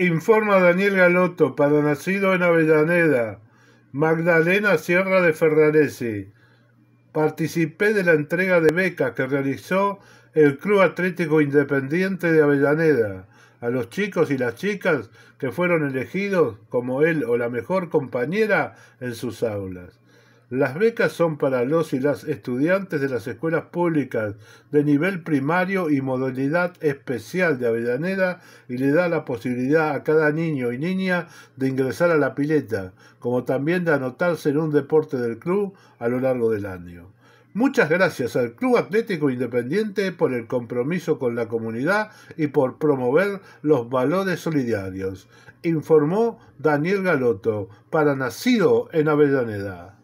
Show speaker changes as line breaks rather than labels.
Informa Daniel Galoto, para nacido en Avellaneda, Magdalena Sierra de Ferraresi. Participé de la entrega de becas que realizó el Club Atlético Independiente de Avellaneda a los chicos y las chicas que fueron elegidos como él o la mejor compañera en sus aulas. Las becas son para los y las estudiantes de las escuelas públicas de nivel primario y modalidad especial de Avellaneda y le da la posibilidad a cada niño y niña de ingresar a la pileta, como también de anotarse en un deporte del club a lo largo del año. Muchas gracias al Club Atlético Independiente por el compromiso con la comunidad y por promover los valores solidarios, informó Daniel Galoto, para Nacido en Avellaneda.